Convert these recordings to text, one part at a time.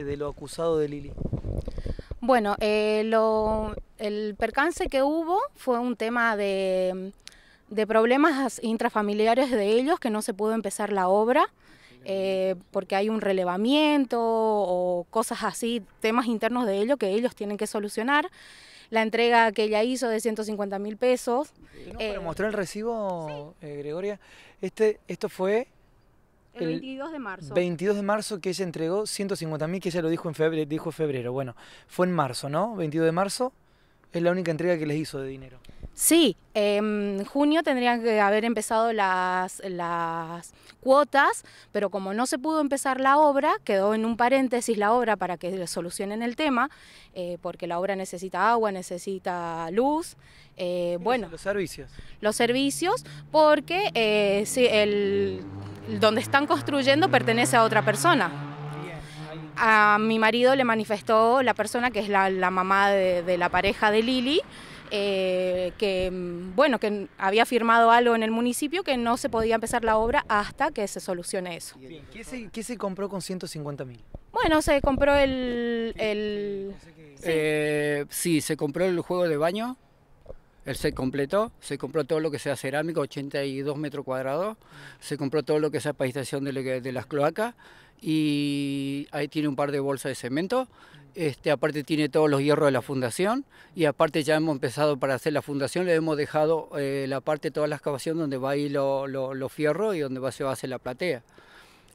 Eh, de lo acusado de Lili? Bueno, eh, el percance que hubo fue un tema de, problemas intrafamiliares de ellos, que no se pudo empezar la obra, eh, porque hay un relevamiento o cosas así, temas internos de ellos que ellos tienen que solucionar la entrega que ella hizo de 150 mil pesos. No, el recibo, Gregoria, este, esto fue el, 22 de marzo. 22 de marzo que ella entregó 150.000, mil, que ella lo dijo en febrero, dijo febrero. Bueno, fue en marzo, ¿no? 22 de marzo es la única entrega que les hizo de dinero. Sí, en em, junio tendrían que haber empezado las, las cuotas, pero como no se pudo empezar la obra, quedó en un paréntesis la obra para que solucionen el tema, eh, porque la obra necesita agua, necesita luz. Eh, bueno, los servicios. Los servicios, porque eh, el donde están construyendo pertenece a otra persona. A mi marido le manifestó la persona que es la, mamá de, la pareja de Lili, eh, que mm, bueno, que había firmado algo en el municipio que no se podía empezar la obra hasta que se solucione eso. ¿qué, se, compró con 150 mil? Bueno, se compró el... el... Eh, sí, se compró el juego de baño, se completó, se compró todo lo que sea cerámico 82 metros cuadrados, se compró todo lo que sea para de, de las cloacas y ahí tiene un par de bolsas de cemento. Este, aparte tiene todos los hierros de la fundación y aparte ya hemos empezado para hacer la fundación, le hemos dejado eh, la parte, toda la excavación donde va a ir los fierros y donde va, se va a hacer la platea.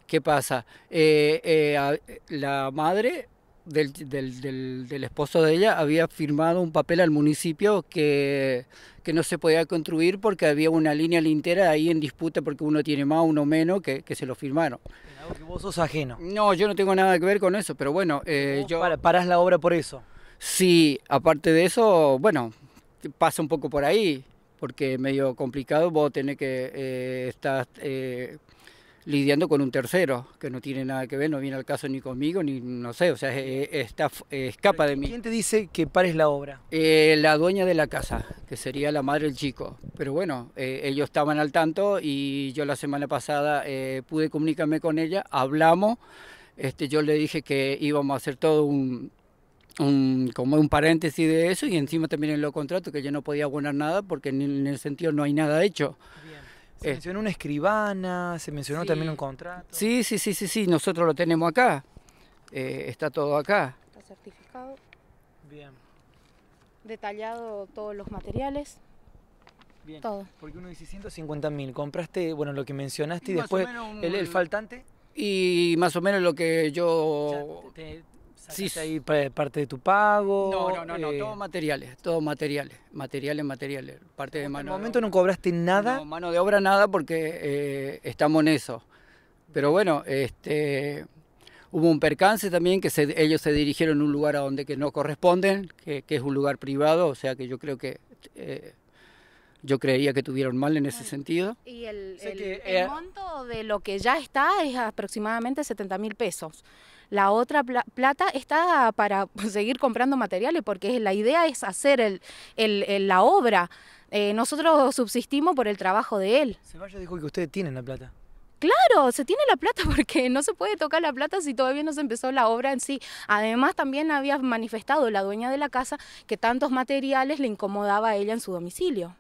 ¿Qué pasa? Eh, eh, la madre del, esposo de ella había firmado un papel al municipio que, no se podía construir porque había una línea lintera ahí en disputa porque uno tiene más, uno menos, que, se lo firmaron. vos sos ajeno. No, yo no tengo nada que ver con eso, pero bueno, eh, yo... Para, parás la obra por eso. Sí, aparte de eso, bueno, pasa un poco por ahí, porque es medio complicado, vos tenés que eh, estar... Eh, lidiando con un tercero que no tiene nada que ver, no viene al caso ni conmigo, ni no sé, o sea, está, escapa de mí. ¿Quién te dice que pares la obra? Eh, la dueña de la casa, que sería la madre del chico. Pero bueno, eh, ellos estaban al tanto y yo la semana pasada eh, pude comunicarme con ella, hablamos, este, yo le dije que íbamos a hacer todo un, como un paréntesis de eso y encima también en los contratos que yo no podía abonar nada porque en el sentido no hay nada hecho. Se eh. mencionó una escribana, se mencionó también un contrato. Sí, sí, sí, sí, sí, nosotros lo tenemos acá. Eh, está todo acá. Está certificado. Bien. Detallado todos los materiales. Bien. Todo. Porque uno dice 150 Compraste, bueno, lo que mencionaste y, después el, faltante. Y más o menos lo que yo sí. ahí parte de tu pago? No, no, no, no, eh, materiales, todos materiales, materiales, materiales, parte de mano. ¿En momento no cobraste nada? mano de obra nada porque eh, estamos en eso. Pero bueno, este, hubo un percance también que ellos se dirigieron a un lugar a donde que no corresponden, que, es un lugar privado, o sea que yo creo que eh, yo creía que tuvieron mal en ese sentido. Y el, monto de lo que ya está es aproximadamente 70 mil pesos. La otra plata está para seguir comprando materiales porque la idea es hacer la obra. Eh, nosotros subsistimos por el trabajo de él. Ceballos dijo que ustedes tienen la plata. Claro, se tiene la plata porque no se puede tocar la plata si todavía no se empezó la obra en sí. Además, también había manifestado la dueña de la casa que tantos materiales le incomodaba a ella en su domicilio.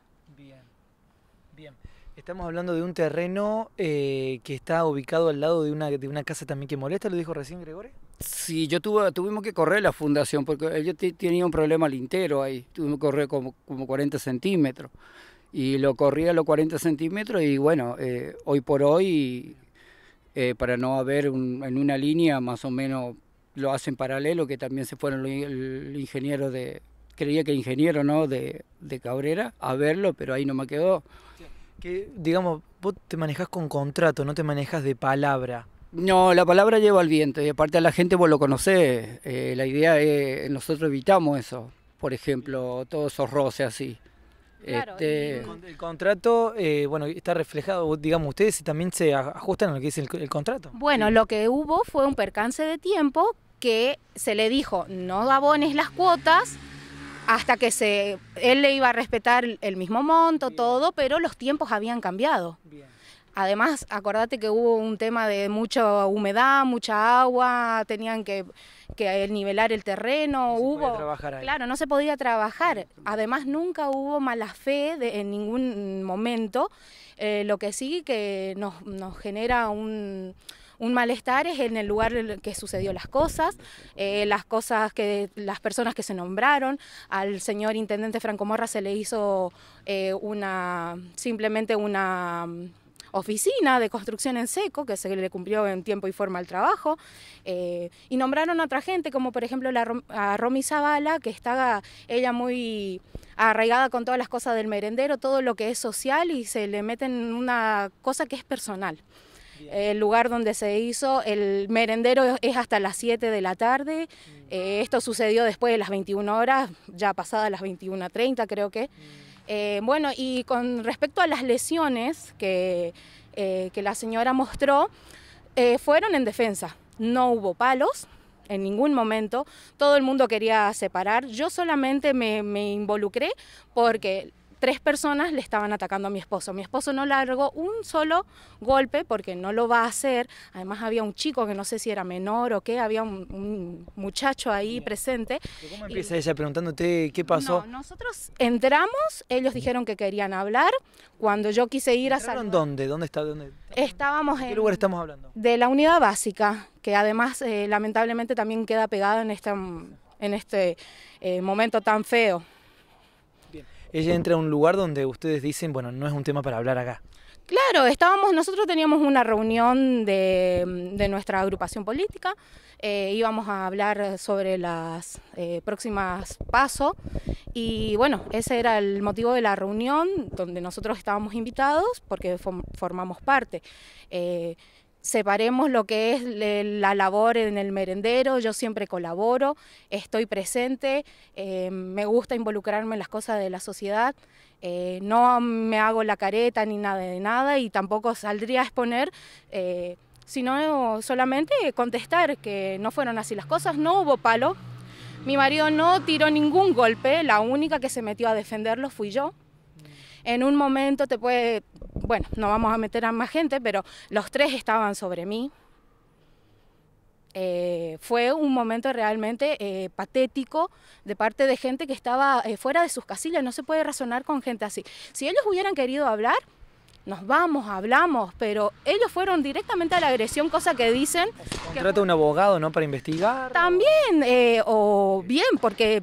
Bien, estamos hablando de un terreno eh, que está ubicado al lado de una, de una casa también que molesta, lo dijo recién Gregore. Sí, yo tuve, tuvimos que correr la fundación porque yo tenía un problema al lintero ahí, tuvimos que correr como, 40 centímetros y lo corrí a los 40 centímetros y bueno, eh, hoy por hoy, eh, para no haber en una línea más o menos, lo hacen paralelo, que también se fueron los ingenieros de, creía que ingeniero, ¿no? De, de Cabrera, a verlo, pero ahí no me quedó. Que, digamos, vos te manejas con contrato, no te manejas de palabra. No, la palabra lleva al viento y aparte a la gente vos lo conocés. Eh, la idea es, nosotros evitamos eso, por ejemplo, todos esos roces así. Este, el, contrato, eh, bueno, está reflejado, digamos, ustedes también se ajustan a lo que dice el, contrato. Bueno, lo que hubo fue un percance de tiempo que se le dijo, no abones las cuotas, hasta que se, él le iba a respetar el mismo monto, todo, pero los tiempos habían cambiado. Además, acordate que hubo un tema de mucha humedad, mucha agua, tenían que, nivelar el terreno, no hubo... Se podía trabajar Claro, no se podía trabajar. Además, nunca hubo mala fe de, en ningún momento, eh, lo que sí que nos genera un un malestar es en el lugar en el que sucedió las cosas, eh, las cosas que las personas que se nombraron, al señor intendente Franco Morra se le hizo eh, una simplemente una mm, oficina de construcción en seco, que se le cumplió en tiempo y forma el trabajo, eh, y nombraron a otra gente, como por ejemplo la, a Romy Zavala, que estaba ella muy arraigada con todas las cosas del merendero, todo lo que es social, y se le meten una cosa que es personal. El lugar donde se hizo, el merendero es hasta las 7 de la tarde. Mm. Eh, esto sucedió después de las 21 horas, ya pasadas las 21.30 creo que. Mm. Eh, bueno, y con respecto a las lesiones que, eh, que la señora mostró, fueron en defensa. No hubo palos, en ningún momento. Todo el mundo quería separar. Yo solamente me involucré porque tres personas le estaban atacando a mi esposo. Mi esposo no largó un solo golpe porque no lo va a hacer. Además había un chico que no sé si era menor o qué, había un, muchacho ahí presente. ¿Cómo empieza ella preguntándote qué pasó? No, nosotros entramos, ellos dijeron que querían hablar. Cuando yo quise ir a salvar... dónde? ¿Dónde está? Dónde? Estábamos ¿De qué lugar estamos hablando? De la unidad básica, que además eh, lamentablemente también queda pegada en, este, en este eh, momento tan feo ella entra a un lugar donde ustedes dicen, bueno, no es un tema para hablar acá. Claro, estábamos, nosotros teníamos una reunión de, nuestra agrupación política, eh, íbamos a hablar sobre las eh, próximas pasos y bueno, ese era el motivo de la reunión donde nosotros estábamos invitados porque formamos parte. Eh, separemos lo que es la labor en el merendero, yo siempre colaboro, estoy presente, eh, me gusta involucrarme en las cosas de la sociedad, eh, no me hago la careta ni nada de nada y tampoco saldría a exponer, eh, sino solamente contestar que no fueron así las cosas, no hubo palo, mi marido no tiró ningún golpe, la única que se metió a defenderlo fui yo. En un momento te puede bueno, no vamos a meter a más gente, pero los tres estaban sobre mí. Eh, fue un momento realmente eh, patético de parte de gente que estaba eh, fuera de sus casillas. No se puede razonar con gente así. Si ellos hubieran querido hablar, nos vamos, hablamos, pero ellos fueron directamente a la agresión, cosa que dicen... ¿Contrata un abogado, no? Para investigar. También, o bien, porque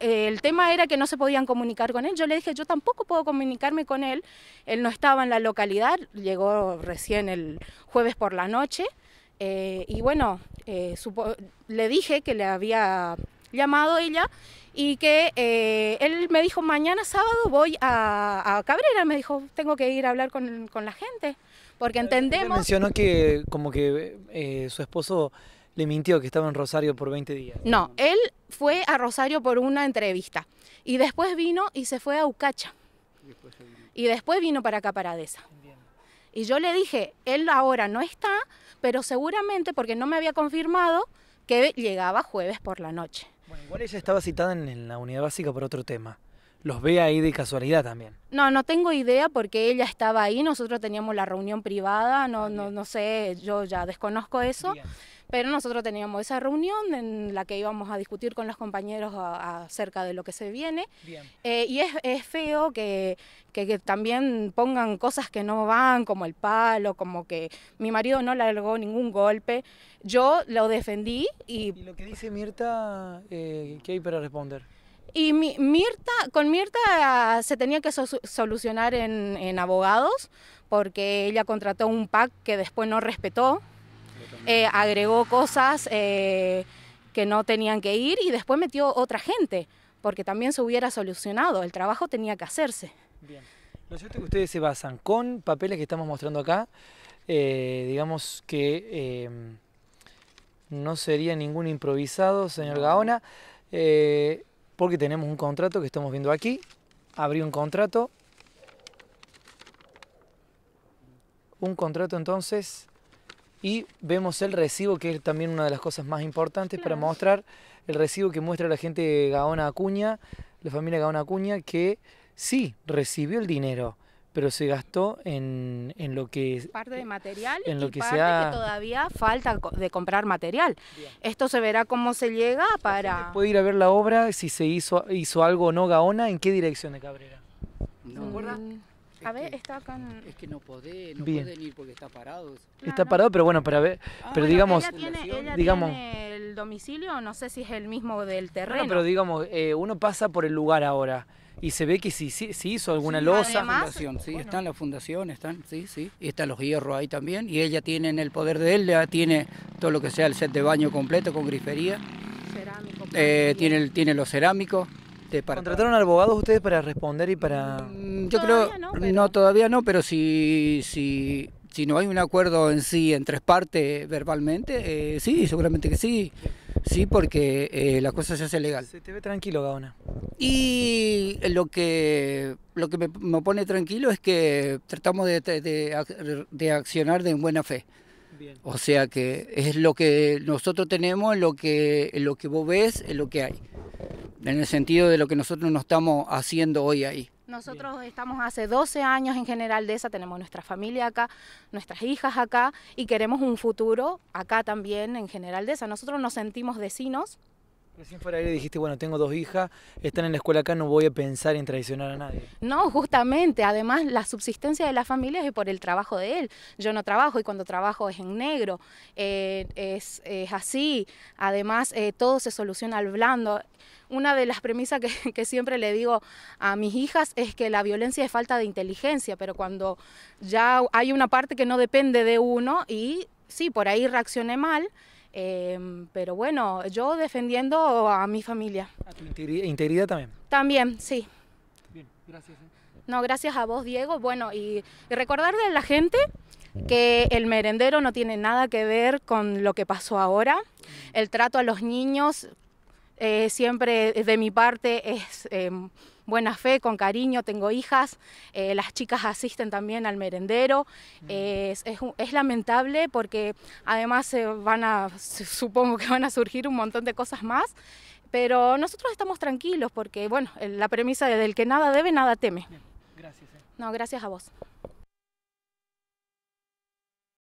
el tema era que no se podían comunicar con él. Yo le dije, yo tampoco puedo comunicarme con él. Él no estaba en la localidad, llegó recién el jueves por la noche. Eh, y bueno, eh, le dije que le había llamado ella y que eh, él me dijo, mañana sábado voy a, Cabrera, me dijo, tengo que ir a hablar con, con la gente, porque entendemos... Mencionó que como que su esposo le mintió que estaba en Rosario por 20 días. No, él fue a Rosario por una entrevista y después vino y se fue a Ucacha. Y después, vino para acá, para Y yo le dije, él ahora no está, pero seguramente, porque no me había confirmado, que llegaba jueves por la noche. Bueno, igual ella estaba citada en la unidad básica por otro tema. ¿Los ve ahí de casualidad también? No, no tengo idea porque ella estaba ahí, nosotros teníamos la reunión privada, no, no, sé, yo ya desconozco eso. Pero nosotros teníamos esa reunión en la que íbamos a discutir con los compañeros acerca de lo que se viene. Eh, y es, feo que, también pongan cosas que no van, como el palo, como que mi marido no le largó ningún golpe. Yo lo defendí y... lo que dice Mirta, eh, ¿qué hay para responder? Y con Mirta se tenía que solucionar en, en abogados porque ella contrató un PAC que después no respetó. Eh, agregó cosas eh, que no tenían que ir y después metió otra gente, porque también se hubiera solucionado, el trabajo tenía que hacerse. Bien. Lo cierto es que ustedes se basan con papeles que estamos mostrando acá, eh, digamos que no sería ningún improvisado, señor Gaona, porque tenemos un contrato que estamos viendo aquí, abrí un contrato, un contrato entonces y vemos el recibo, que es también una de las cosas más importantes para mostrar, el recibo que muestra la gente de Gaona Acuña, la familia Gaona Acuña, que sí recibió el dinero pero se gastó en, lo que parte de eh, material en lo que sea... que todavía falta de comprar material esto se verá cómo se llega para puede ir a ver la obra si se hizo hizo algo o no Gaona en qué dirección de Cabrera no. A ver, está con... Es que no no pueden ir porque está parado. Está parado, pero bueno, para ver, ah, pero digamos... digamos el domicilio, no sé si es el mismo del terreno. No, pero digamos, eh, uno pasa por el lugar ahora y se ve que sí sí hizo alguna sí, losa. Además, fundación, sí, está están la fundación, están, sí, sí. Y están los hierros ahí también. Y ella tiene en el poder de él, ya tiene todo lo que sea el set de baño completo con grifería. Cerámico. Eh, tiene, tiene los cerámicos. Este, ¿Contrataron abogados ustedes para responder y para...? Mm, yo creo, no, todavía no, pero si, si, no hay un acuerdo en sí, en tres partes, verbalmente, eh, sí, seguramente que sí. Sí, porque eh, la cosa se hace legal. Se te ve tranquilo, Gaona. Y lo que, lo que me, pone tranquilo es que tratamos de, de, accionar de buena fe. O sea que es lo que nosotros tenemos, lo que, lo que vos ves, es lo que hay en el sentido de lo que nosotros no estamos haciendo hoy ahí. Nosotros estamos hace 12 años en general de esa, tenemos nuestra familia acá, nuestras hijas acá y queremos un futuro acá también en general de esa. Nosotros nos sentimos vecinos Recién fuera aire dijiste, bueno, tengo dos hijas, están en la escuela acá, no voy a pensar en traicionar a nadie. No, justamente, además la subsistencia de la familia es por el trabajo de él. Yo no trabajo y cuando trabajo es en negro, eh, es, así. Además, eh, todo se soluciona al blando. Una de las premisas que, que siempre le digo a mis hijas es que la violencia es falta de inteligencia, pero cuando ya hay una parte que no depende de uno y sí, por ahí reaccioné mal, Em, pero bueno, yo defendiendo a mi familia. ¿A tu integridad, también? También, sí. Bien, gracias. Eh. No, gracias a vos, Diego. Bueno, y, recordarle a la gente que el merendero no tiene nada que ver con lo que pasó ahora. El trato a los niños eh, siempre de mi parte es... Em, buena fe, con cariño, tengo hijas, eh, las chicas asisten también al merendero. Mm. es, lamentable porque además se van a, supongo que van a surgir un montón de cosas más, pero nosotros estamos tranquilos porque, bueno, la premisa del que nada debe, nada teme. gracias. Eh. No, gracias a vos.